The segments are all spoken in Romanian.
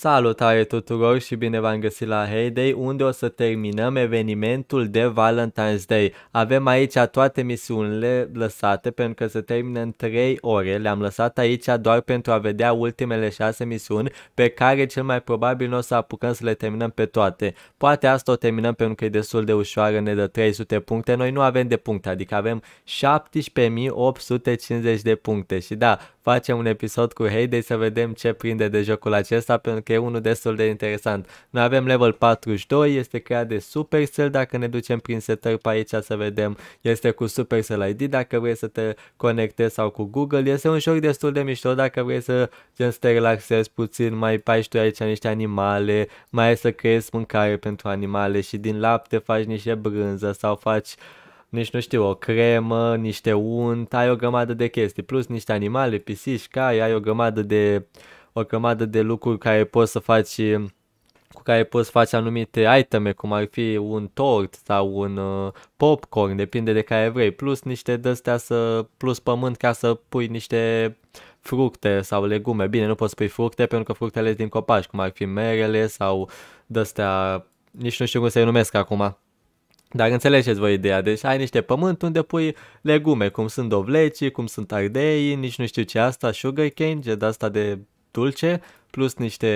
Salutare tuturor și bine v-am găsit la Heyday, unde o să terminăm evenimentul de Valentine's Day. Avem aici toate misiunile lăsate pentru că se termină în 3 ore. Le-am lăsat aici doar pentru a vedea ultimele 6 misiuni pe care cel mai probabil nu o să apucăm să le terminăm pe toate. Poate asta o terminăm pentru că e destul de ușoară, ne dă 300 puncte. Noi nu avem de puncte, adică avem 17.850 de puncte și da, facem un episod cu Heyday să vedem ce prinde de jocul acesta pentru că e unul destul de interesant. Noi avem level 42, este creat de Supercell, dacă ne ducem prin setări pe aici să vedem, este cu Supercell ID, dacă vrei să te conectezi sau cu Google, este un joc destul de mișto dacă vrei să, gen, să te relaxezi puțin, mai faci tu aici niște animale, mai ai să creezi mâncare pentru animale și din lapte faci niște brânză sau faci nici nu știu, o cremă, niște unt, ai o grămadă de chestii, plus niște animale, pisici, cai, ai o grămadă de uh, o cămadă de lucruri care poți să faci cu care poți să faci anumite iteme, cum ar fi un tort sau un uh, popcorn, depinde de care vrei, plus niște dăstea să, plus pământ ca să pui niște fructe sau legume. Bine, nu poți pui fructe pentru că fructele sunt din copaci, cum ar fi merele sau dăstea, nici nu știu cum se numesc acum. Dar înțelegeți voi ideea, deci ai niște pământ unde pui legume, cum sunt dovlecii, cum sunt ardei, nici nu știu ce asta, sugarcane, de asta de dulce, plus niște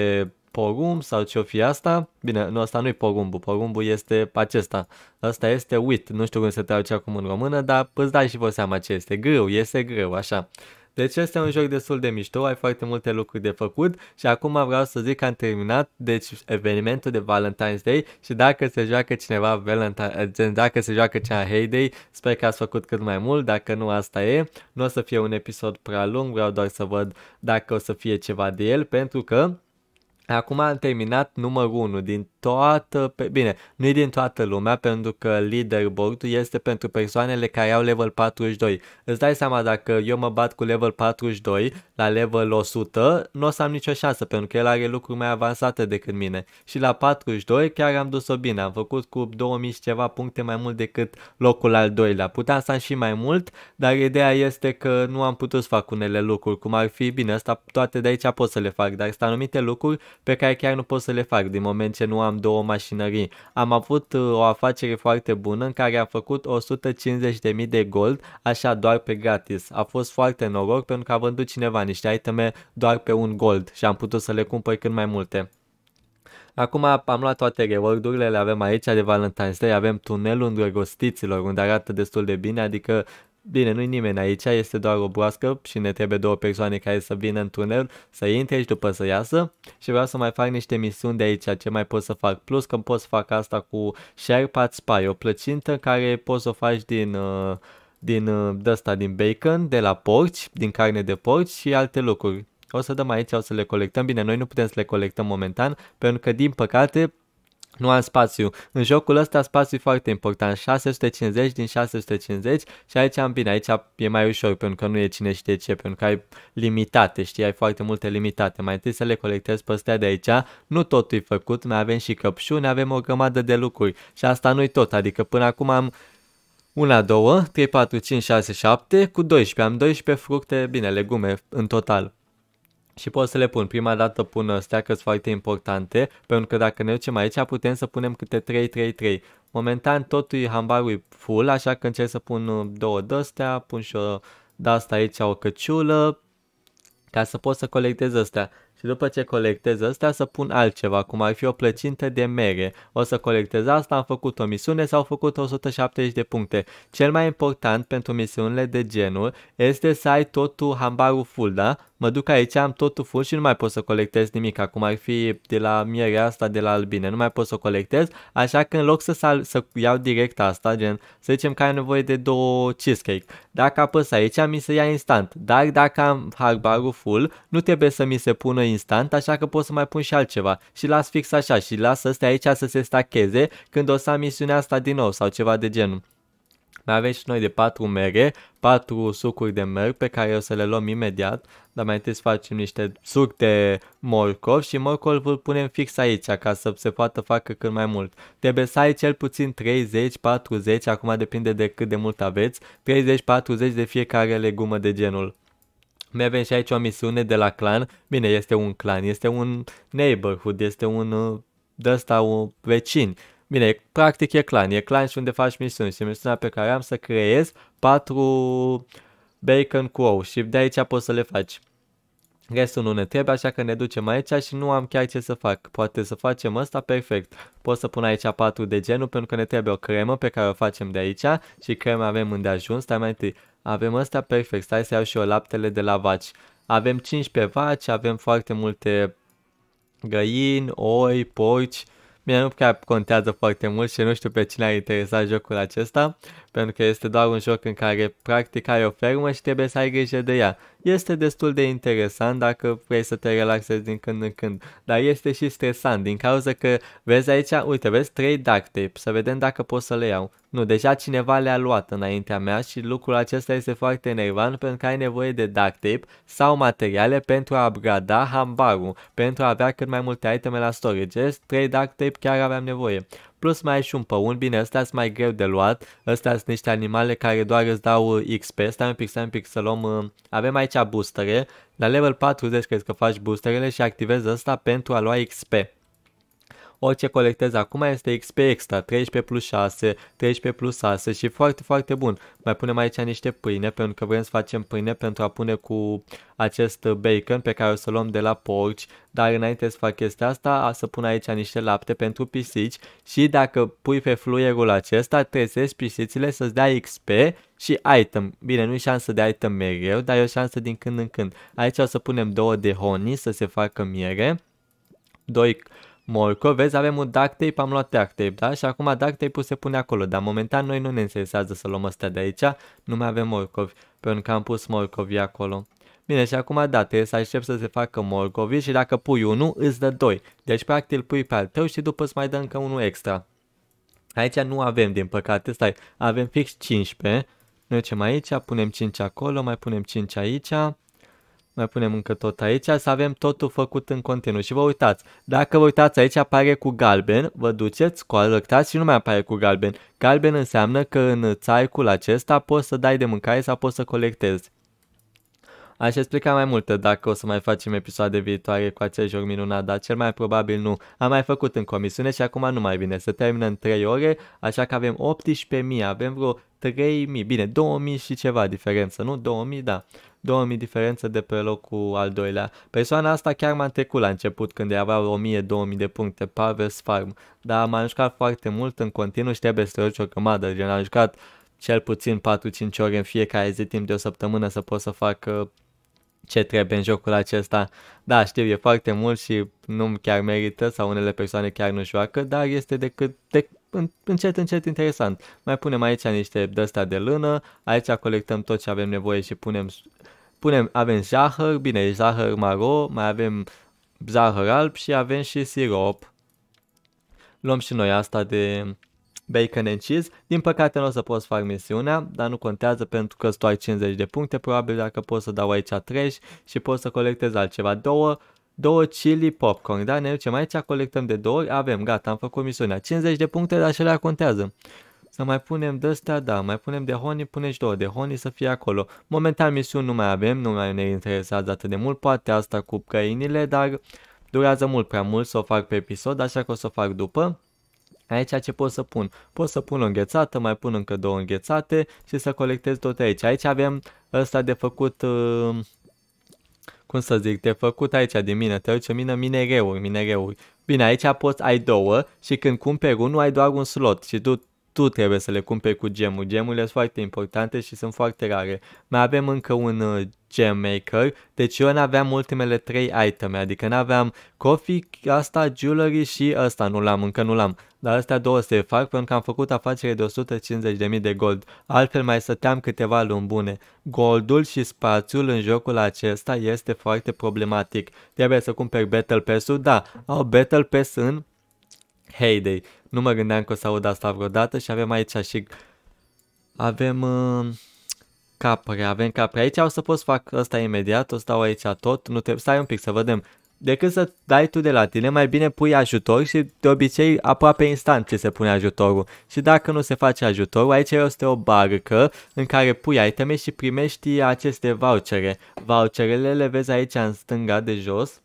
pogum sau ce-o fi asta. Bine, nu, asta nu-i pogumbu, pogumbu este acesta. Asta este wit, nu știu cum se traduce acum în română, dar îți dai și vă seama ce este. Grâu, este grâu, așa. Deci este un joc destul de mișto, ai foarte multe lucruri de făcut și acum vreau să zic că am terminat deci evenimentul de Valentine's Day și dacă se joacă cineva Valentine, eh, dacă se joacă cineva Heyday, sper că ați făcut cât mai mult, dacă nu asta e, nu o să fie un episod prea lung, vreau doar să văd dacă o să fie ceva de el pentru că Acum am terminat numărul 1 din toată, pe, bine, nu e din toată lumea pentru că leaderboard-ul este pentru persoanele care au level 42. Îți dai seama dacă eu mă bat cu level 42 la level 100, nu o să am nicio șansă pentru că el are lucruri mai avansate decât mine. Și la 42 chiar am dus-o bine, am făcut cu 2000 și ceva puncte mai mult decât locul al doilea. Puteam să am și mai mult, dar ideea este că nu am putut să fac unele lucruri, cum ar fi, bine, asta toate de aici pot să le fac, dar sunt anumite lucruri pe care chiar nu pot să le fac din moment ce nu am am două mașinării. Am avut uh, o afacere foarte bună în care am făcut 150.000 de gold, așa doar pe gratis. A fost foarte noroc pentru că a vândut cineva niște iteme doar pe un gold și am putut să le cumpăr cât mai multe. Acum am luat toate reward-urile, le avem aici de Valentine's Day, avem tunelul îndrăgostiților unde arată destul de bine, adică Bine, nu-i nimeni aici, este doar o broască și ne trebuie două persoane care să vină în tunel, să intre și după să iasă. Și vreau să mai fac niște misiuni de aici, ce mai pot să fac. Plus că pot să fac asta cu Sherpat Spy, o plăcintă care poți să o faci din... Uh, din ăsta, uh, din bacon, de la porci, din carne de porci și alte lucruri. O să dăm aici, o să le colectăm. Bine, noi nu putem să le colectăm momentan, pentru că, din păcate, nu am spațiu. În jocul ăsta spațiu e foarte important, 650 din 650 și aici am bine, aici e mai ușor pentru că nu e cine știe ce, pentru că ai limitate, știi, ai foarte multe limitate. Mai întâi să le colectezi pe astea de aici, nu totul e făcut, mai avem și căpșuni, avem o grămadă de lucruri și asta nu-i tot, adică până acum am una, două, 3, 4, 5, 6, 7, cu 12, am 12 fructe, bine, legume în total și pot să le pun. Prima dată pun sunt foarte importante, pentru că dacă ne ducem aici putem să punem câte 3-3-3. Momentan totul e hambarul full, așa că încerc să pun două de astea pun și o de asta aici, o căciulă, ca să pot să colectez astea. Și după ce colectez astea să pun altceva, cum ar fi o plăcintă de mere. O să colectez asta, am făcut o misiune, s-au făcut 170 de puncte. Cel mai important pentru misiunile de genul este să ai totul hambarul full, da? mă duc aici, am totul full și nu mai pot să colectez nimic, acum ar fi de la mierea asta, de la albine, nu mai pot să o colectez, așa că în loc să, sal- să iau direct asta, gen, să zicem că ai nevoie de două cheesecake, dacă apăs aici, mi se ia instant, dar dacă am harbarul full, nu trebuie să mi se pună instant, așa că pot să mai pun și altceva și las fix așa și las astea aici să se stacheze când o să am misiunea asta din nou sau ceva de genul. Mai avem și noi de 4 mere, 4 sucuri de măr pe care o să le luăm imediat, dar mai întâi să facem niște suc de morcov și morcovul punem fix aici ca să se poată facă cât mai mult. Trebuie să ai cel puțin 30, 40, acum depinde de cât de mult aveți, 30-40 de fiecare legumă de genul. Mai avem și aici o misiune de la clan. Bine, este un clan, este un neighborhood, este un ă, de ăsta un vecin Bine, practic e clan, e clan și unde faci misiuni și misiunea pe care am să creez 4 bacon cu ou și de aici poți să le faci. Restul nu ne trebuie, așa că ne ducem aici și nu am chiar ce să fac. Poate să facem asta perfect. Pot să pun aici 4 de genul pentru că ne trebuie o cremă pe care o facem de aici și crema avem îndeajuns. Stai mai întâi, avem asta perfect. Stai să iau și eu laptele de la vaci. Avem 15 vaci, avem foarte multe găini, oi, porci, Mie nu prea contează foarte mult și nu știu pe cine a interesat jocul acesta, pentru că este doar un joc în care practic ai o fermă și trebuie să ai grijă de ea. Este destul de interesant dacă vrei să te relaxezi din când în când, dar este și stresant din cauza că vezi aici, uite, vezi trei duct tape, să vedem dacă pot să le iau. Nu, deja cineva le-a luat înaintea mea și lucrul acesta este foarte enervant pentru că ai nevoie de duct tape sau materiale pentru a upgrada hambarul, pentru a avea cât mai multe iteme la storage. 3 duct tape chiar aveam nevoie plus mai ai și un păun, bine, ăsta sunt mai greu de luat, ăsta sunt niște animale care doar îți dau uh, XP, stai un pic, stai un pic să luăm, uh, avem aici boostere, la level 40 cred că faci boosterele și activezi ăsta pentru a lua XP. Orice colectez acum este XP extra, 13 plus 6, 13 plus 6 și foarte, foarte bun. Mai punem aici niște pâine, pentru că vrem să facem pâine pentru a pune cu acest bacon pe care o să luăm de la porci, dar înainte să fac chestia asta, să pun aici niște lapte pentru pisici și dacă pui pe fluierul acesta, trezești pisicile să-ți dea XP și item. Bine, nu e șansă de item mereu, dar e o șansă din când în când. Aici o să punem două de honey să se facă miere, doi Morcov, vezi, avem un duct tape, am luat duct tape, da? Și acum duct tape-ul se pune acolo, dar momentan noi nu ne interesează să luăm ăsta de aici, nu mai avem morcovi, pentru că am pus morcovi acolo. Bine, și acum da, trebuie să aștept să se facă morcovi și dacă pui unul, îți dă doi. Deci, practic, îl pui pe al tău și după îți mai dă încă unul extra. Aici nu avem, din păcate, stai, avem fix 15. ce mai aici, punem 5 acolo, mai punem 5 aici. Mai punem încă tot aici să avem totul făcut în continuu. Și vă uitați, dacă vă uitați aici apare cu galben, vă duceți, colectați și nu mai apare cu galben. Galben înseamnă că în țaicul acesta poți să dai de mâncare sau poți să colectezi. Aș explica mai multe dacă o să mai facem episoade viitoare cu acest joc minunat, dar cel mai probabil nu. Am mai făcut în comisiune și acum nu mai bine. Se termină în 3 ore, așa că avem 18.000, avem vreo 3.000, bine, 2.000 și ceva diferență, nu? 2.000, da. 2000 diferență de pe locul al doilea. Persoana asta chiar m-a trecut la început când avea 1000-2000 de puncte, Pavel's Farm, dar m-a jucat foarte mult în continuu și trebuie să te o cămadă, gen am jucat cel puțin 4-5 ore în fiecare zi timp de o săptămână să pot să fac uh, ce trebuie în jocul acesta. Da, știu, e foarte mult și nu chiar merită sau unele persoane chiar nu joacă, dar este decât de, încet, încet interesant. Mai punem aici niște dăstea de lână, aici colectăm tot ce avem nevoie și punem, punem avem zahăr, bine, zahăr maro, mai avem zahăr alb și avem și sirop. Luăm și noi asta de bacon and cheese. Din păcate nu o să poți să fac misiunea, dar nu contează pentru că stoi 50 de puncte, probabil dacă poți să dau aici 30 și poți să colectezi altceva, două, două chili popcorn, da? Ne ducem aici, colectăm de două ori, avem, gata, am făcut misiunea. 50 de puncte, dar și contează. Să mai punem de astea, da, mai punem de honey, și două de honey să fie acolo. Momentan misiuni nu mai avem, nu mai ne interesează atât de mult, poate asta cu căinile, dar durează mult prea mult să o fac pe episod, așa că o să o fac după. Aici ce pot să pun? Pot să pun o înghețată, mai pun încă două înghețate și să colectez tot aici. Aici avem ăsta de făcut... Uh, cum să zic, de făcut aici de mine, te uiți mine mină, minereuri, minereuri. Bine, aici poți, ai două și când cumperi unul ai doar un slot și tu tu trebuie să le cumperi cu gemul. Gemurile sunt foarte importante și sunt foarte rare. Mai avem încă un uh, gem maker, deci eu n-aveam ultimele 3 iteme, adică n-aveam coffee, asta, jewelry și asta nu l-am, încă nu l-am. Dar astea două se fac pentru că am făcut afacere de 150.000 de gold, altfel mai stăteam câteva luni bune. Goldul și spațiul în jocul acesta este foarte problematic. Trebuie să cumperi Battle Pass-ul, da, au Battle Pass în Heyday. Nu mă gândeam că o să aud asta vreodată și avem aici și... Avem... Uh, capre, avem capre. Aici o să pot să fac asta imediat, o dau aici tot. Nu te... Stai un pic să vedem. Decât să dai tu de la tine, mai bine pui ajutor și de obicei aproape instant ce se pune ajutorul. Și dacă nu se face ajutorul, aici este o barcă în care pui iteme și primești aceste vouchere. Voucherele le vezi aici în stânga de jos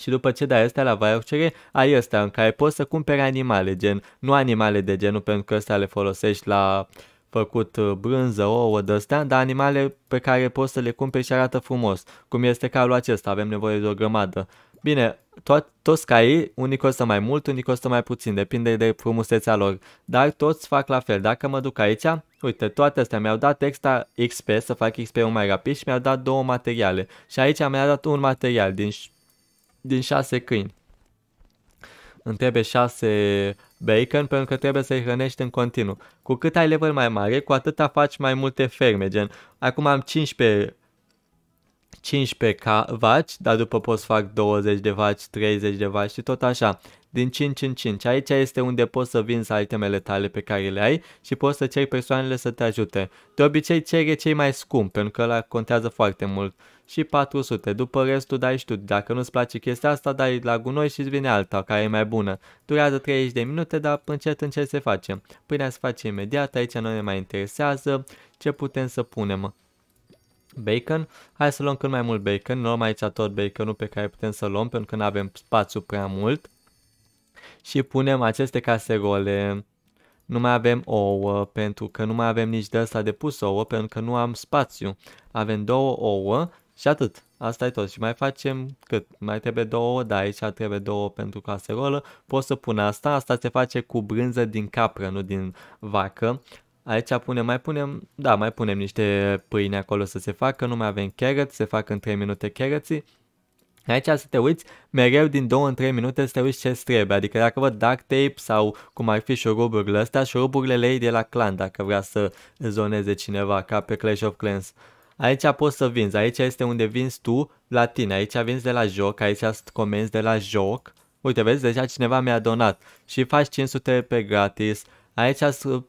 și după ce dai ăsta la vouchere, ai ăsta în care poți să cumperi animale, gen, nu animale de genul pentru că ăsta le folosești la făcut uh, brânză, ouă, dăstea, dar animale pe care poți să le cumperi și arată frumos, cum este calul acesta, avem nevoie de o grămadă. Bine, tot, toți caii, unii costă mai mult, unii costă mai puțin, depinde de frumusețea lor, dar toți fac la fel. Dacă mă duc aici, uite, toate astea mi-au dat extra XP, să fac XP-ul mai rapid și mi-au dat două materiale. Și aici mi-a dat un material din din 6 câini. Îmi trebuie 6 bacon pentru că trebuie să-i hrănești în continuu. Cu cât ai level mai mare, cu atâta faci mai multe ferme, gen acum am 15 15 vaci, dar după poți fac 20 de vaci, 30 de vaci și tot așa. Din 5 în 5. Aici este unde poți să vinzi itemele tale pe care le ai și poți să ceri persoanele să te ajute. De obicei cere cei mai scumpi, pentru că la contează foarte mult. Și 400. După restul dai și tu. Dacă nu-ți place chestia asta, dai la gunoi și îți vine alta, care e mai bună. Durează 30 de minute, dar încet încet se face. Pâinea se face imediat, aici nu ne mai interesează. Ce putem să punem? bacon. Hai să luăm cât mai mult bacon. Nu luăm aici tot baconul pe care putem să luăm pentru că nu avem spațiu prea mult. Și punem aceste caserole. Nu mai avem ouă pentru că nu mai avem nici de asta de pus ouă pentru că nu am spațiu. Avem două ouă și atât. Asta e tot. Și mai facem cât? Mai trebuie două, da, aici trebuie două pentru caserolă. Poți să pun asta. Asta se face cu brânză din capră, nu din vacă. Aici punem, mai punem, da, mai punem niște pâine acolo să se facă, nu mai avem carrot, se fac în 3 minute carroții. Aici să te uiți mereu din 2 în 3 minute să te uiți ce trebuie, adică dacă văd duct tape sau cum ar fi șuruburile astea, șuruburile lei de la clan dacă vrea să zoneze cineva ca pe Clash of Clans. Aici poți să vinzi, aici este unde vinzi tu la tine, aici vinzi de la joc, aici comenzi de la joc. Uite, vezi, deja cineva mi-a donat și faci 500 pe gratis, Aici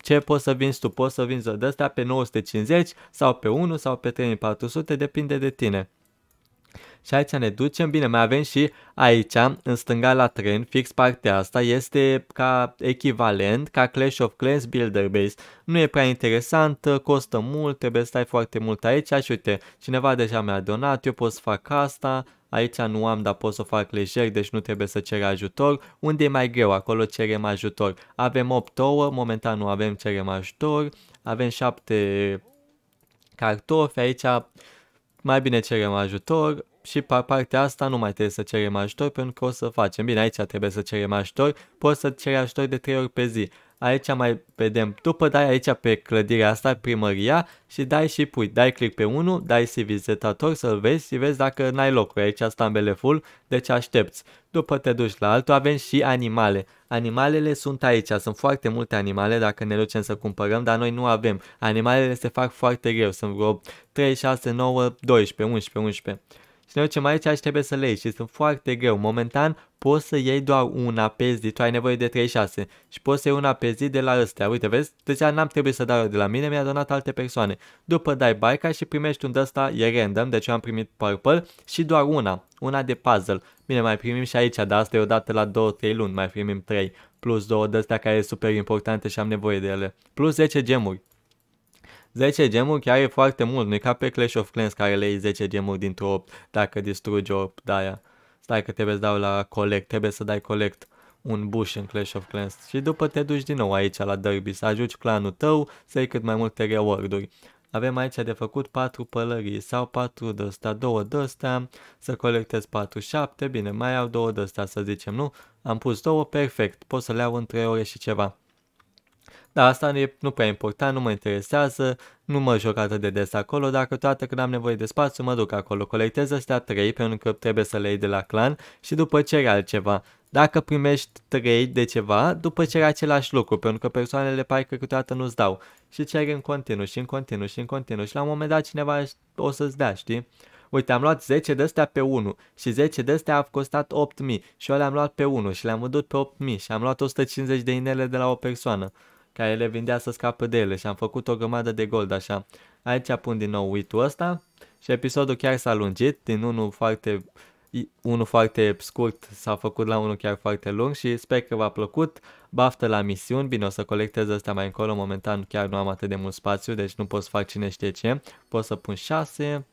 ce poți să vinzi tu? Poți să vinzi o de pe 950 sau pe 1 sau pe 3400, depinde de tine și aici ne ducem. Bine, mai avem și aici, în stânga la tren, fix partea asta, este ca echivalent, ca Clash of Clans Builder Base. Nu e prea interesant, costă mult, trebuie să stai foarte mult aici și uite, cineva deja mi-a donat, eu pot să fac asta, Aici nu am, dar pot să o fac lejer, deci nu trebuie să cer ajutor. Unde e mai greu? Acolo cerem ajutor. Avem 8 ouă, momentan nu avem, cerem ajutor. Avem 7 cartofi, aici mai bine cerem ajutor și pe partea asta nu mai trebuie să cerem ajutor pentru că o să facem. Bine, aici trebuie să cerem ajutor, poți să ceri ajutor de 3 ori pe zi. Aici mai vedem, după dai aici pe clădirea asta, primăria și dai și pui. Dai click pe 1, dai și vizitator să-l vezi și vezi dacă n-ai locuri. Aici sunt ambele full, deci aștepți. După te duci la altul, avem și animale. Animalele sunt aici, sunt foarte multe animale dacă ne ducem să cumpărăm, dar noi nu avem. Animalele se fac foarte greu, sunt vreo 3, 6, 9, 12, 11, 11 și ne ducem aici și trebuie să le iei și sunt foarte greu. Momentan poți să iei doar una pe zi, tu ai nevoie de 36 și poți să iei una pe zi de la ăstea. Uite, vezi, Deci n-am trebuit să dau de la mine, mi-a donat alte persoane. După dai baica și primești un ăsta, e random, deci eu am primit purple și doar una, una de puzzle. Bine, mai primim și aici, dar asta e odată la 2-3 luni, mai primim 3, plus 2 de astea care e super importante și am nevoie de ele, plus 10 gemuri. 10 gemuri chiar e foarte mult, nu e ca pe Clash of Clans care le iei 10 gemuri dintr-o 8 dacă distrugi o 8 de da, aia. Stai că trebuie să dau la collect, trebuie să dai collect un bush în Clash of Clans și după te duci din nou aici la derby să ajuci clanul tău să iei cât mai multe reward-uri. Avem aici de făcut 4 pălării sau 4 de ăsta, 2 de ăsta, să colectez 4, 7, bine, mai au 2 de ăsta să zicem, nu? Am pus 2, perfect, pot să le iau în 3 ore și ceva. Dar asta nu e, nu prea important, nu mă interesează, nu mă joc atât de des acolo, dacă toată când am nevoie de spațiu mă duc acolo. Colectez ăstea 3 pentru că trebuie să le iei de la clan și după ce ceri altceva. Dacă primești 3 de ceva, după ceri același lucru, pentru că persoanele că câteodată nu-ți dau. Și cer în continuu și în continuu și în continuu și la un moment dat cineva o să-ți dea, știi? Uite, am luat 10 de astea pe 1 și 10 de astea au costat 8000 și eu le-am luat pe 1 și le-am vândut pe 8000 și am luat 150 de inele de la o persoană ca ele vindea să scape de ele și am făcut o grămadă de gold așa. Aici pun din nou uit ăsta și episodul chiar s-a lungit din unul foarte, unul foarte scurt s-a făcut la unul chiar foarte lung și sper că v-a plăcut. Baftă la misiuni, bine o să colectez astea mai încolo, momentan chiar nu am atât de mult spațiu, deci nu pot să fac cine știe ce. Pot să pun 6,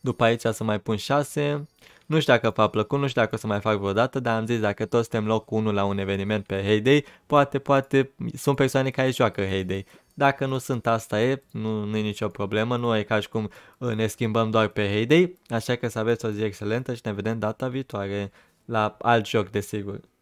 după aici să mai pun 6. Nu știu dacă v-a plăcut, nu știu dacă o să mai fac vreodată, dar am zis dacă toți suntem locul 1 la un eveniment pe Heyday, poate, poate sunt persoane care joacă Heyday. Dacă nu sunt, asta e, nu, nu e nicio problemă, nu e ca și cum uh, ne schimbăm doar pe Heyday, așa că să aveți o zi excelentă și ne vedem data viitoare la alt joc, desigur.